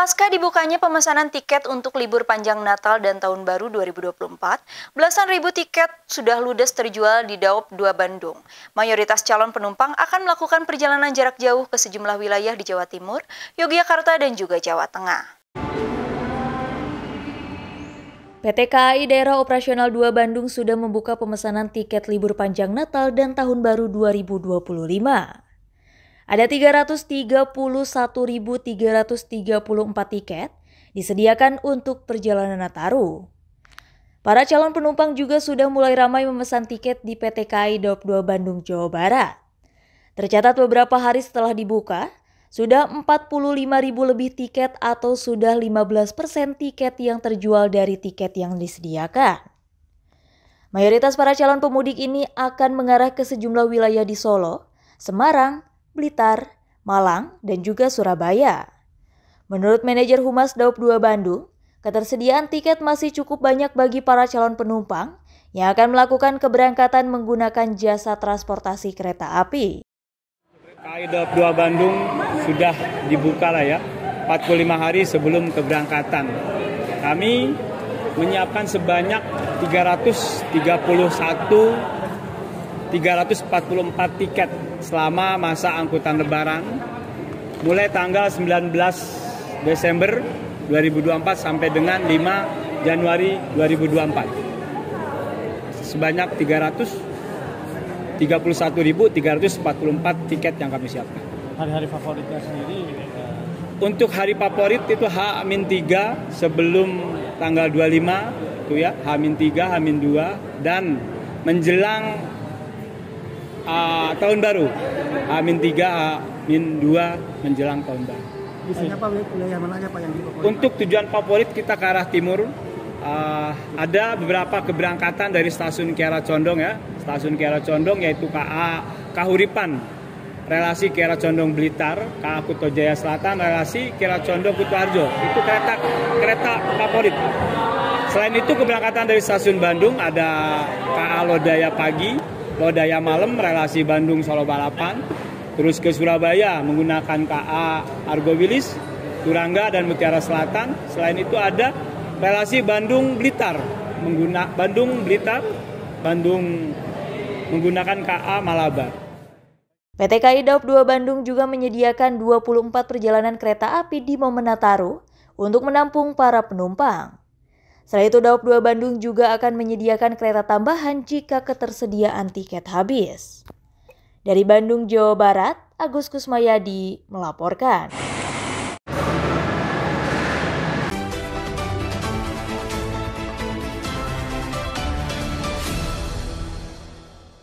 Pasca dibukanya pemesanan tiket untuk libur panjang Natal dan Tahun Baru 2024, belasan ribu tiket sudah ludes terjual di Daop 2 Bandung. Mayoritas calon penumpang akan melakukan perjalanan jarak jauh ke sejumlah wilayah di Jawa Timur, Yogyakarta, dan juga Jawa Tengah. PT KAI Daerah Operasional 2 Bandung sudah membuka pemesanan tiket libur panjang Natal dan Tahun Baru 2025. Ada 331.334 tiket disediakan untuk perjalanan Nataru. Para calon penumpang juga sudah mulai ramai memesan tiket di PT KAI Daup 2 Bandung, Jawa Barat. Tercatat beberapa hari setelah dibuka, sudah 45.000 lebih tiket atau sudah 15% persen tiket yang terjual dari tiket yang disediakan. Mayoritas para calon pemudik ini akan mengarah ke sejumlah wilayah di Solo, Semarang, Blitar, Malang, dan juga Surabaya. Menurut manajer Humas Daup 2 Bandung, ketersediaan tiket masih cukup banyak bagi para calon penumpang yang akan melakukan keberangkatan menggunakan jasa transportasi kereta api. KAI Daup 2 Bandung sudah dibuka lah ya, 45 hari sebelum keberangkatan. Kami menyiapkan sebanyak 331 344 tiket selama masa angkutan lebaran mulai tanggal 19 Desember 2024 sampai dengan 5 Januari 2024 sebanyak 300 tiket yang kami siapkan. Hari-hari favoritnya sendiri untuk hari favorit itu H-3 sebelum tanggal 25 itu ya H-3, H-2 dan menjelang uh, tahun baru. Amin ah, uh, ah, 3, Amin uh, 2 menjelang tahun baru. wilayah mana aja Pak yang Untuk tujuan favorit kita ke arah timur. Uh, ada beberapa keberangkatan dari stasiun Kiara Condong ya. Stasiun Kiara Condong yaitu KA Kahuripan relasi Kiara Condong Blitar, KA Kuto Jaya Selatan, relasi Kiara Condong Arjo. Itu kereta kereta favorit. Selain itu keberangkatan dari stasiun Bandung ada KA Lodaya pagi, Lodaya Malam relasi Bandung Solo Balapan, terus ke Surabaya menggunakan KA Argo Wilis, Turangga dan Mutiara Selatan. Selain itu ada relasi Bandung Blitar menggunakan Bandung Blitar, Bandung menggunakan KA Malabar. PT KAI Daup 2 Bandung juga menyediakan 24 perjalanan kereta api di Momen Nataru untuk menampung para penumpang. Selain itu, Daob 2 Bandung juga akan menyediakan kereta tambahan jika ketersediaan tiket habis. Dari Bandung, Jawa Barat, Agus Kusmayadi melaporkan.